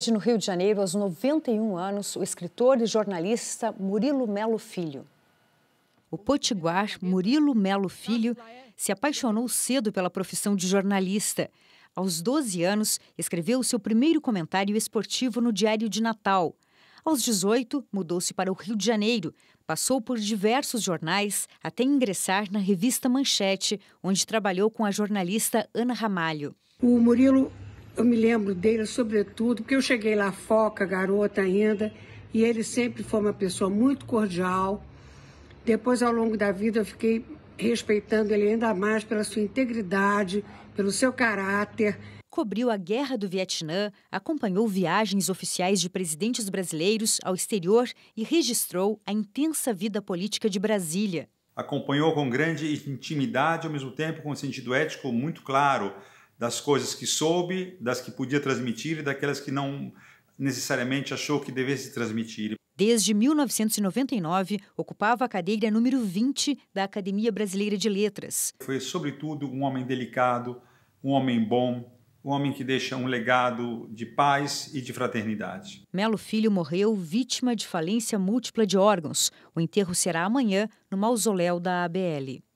Hoje, no Rio de Janeiro, aos 91 anos, o escritor e jornalista Murilo Melo Filho. O potiguar Murilo Melo Filho se apaixonou cedo pela profissão de jornalista. Aos 12 anos, escreveu seu primeiro comentário esportivo no Diário de Natal. Aos 18, mudou-se para o Rio de Janeiro, passou por diversos jornais até ingressar na revista Manchete, onde trabalhou com a jornalista Ana Ramalho. O Murilo eu me lembro dele, sobretudo, porque eu cheguei lá foca, garota ainda, e ele sempre foi uma pessoa muito cordial. Depois, ao longo da vida, eu fiquei respeitando ele ainda mais pela sua integridade, pelo seu caráter. Cobriu a Guerra do Vietnã, acompanhou viagens oficiais de presidentes brasileiros ao exterior e registrou a intensa vida política de Brasília. Acompanhou com grande intimidade, ao mesmo tempo com um sentido ético muito claro, das coisas que soube, das que podia transmitir e daquelas que não necessariamente achou que devesse transmitir. Desde 1999, ocupava a cadeira número 20 da Academia Brasileira de Letras. Foi, sobretudo, um homem delicado, um homem bom, um homem que deixa um legado de paz e de fraternidade. Melo Filho morreu vítima de falência múltipla de órgãos. O enterro será amanhã no mausoléu da ABL.